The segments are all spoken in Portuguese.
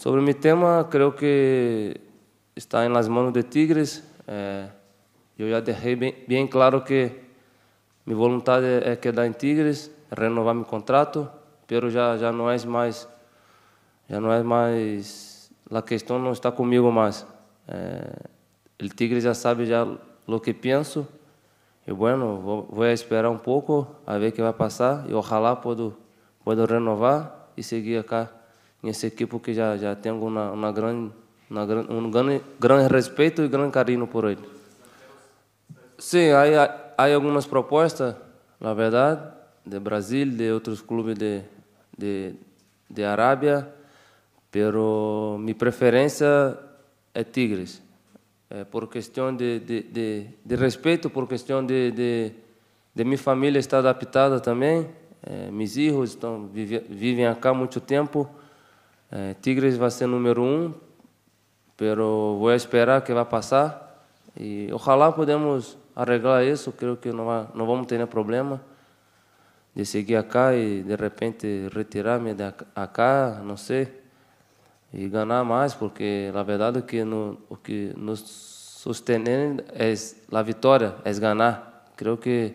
Sobre o tema, creio que está em las mãos de Tigres. Eh, eu já deixei bem, bem claro que minha vontade é quedar em Tigres, renovar meu contrato, mas já já não é mais já não é mais a questão não está comigo mais. Eh, o Tigres já sabe já o que penso. E bueno, vou, vou esperar um pouco a ver o que vai passar e ojalá posso renovar e seguir aqui nesse equipe porque já já tenho uma, uma grande, uma um grande, grande respeito e grande carinho por ele. Sim, há, há algumas propostas, na verdade, de Brasil, de outros clubes de, de, de Arábia, pero minha preferência é Tigres, é por questão de, de, de, de, respeito, por questão de, de, de minha família estar adaptada também, é, meus filhos estão, vivem, vivem há muito tempo, é, Tigres vai ser número um, pero vou esperar que vai passar e ojalá podemos arreglar isso. Creio que não, vai, não vamos ter problema de seguir acá e de repente retirar-me de acá, não sei, e ganhar mais, porque na verdade o é que, no, o que nos sustentando é a vitória, é ganhar. Creio que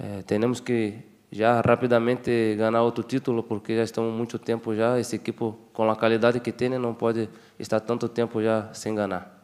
eh, temos que já rapidamente ganhar outro título, porque já estamos muito tempo já, esse equipe com a qualidade que tem, né, não pode estar tanto tempo já sem ganhar.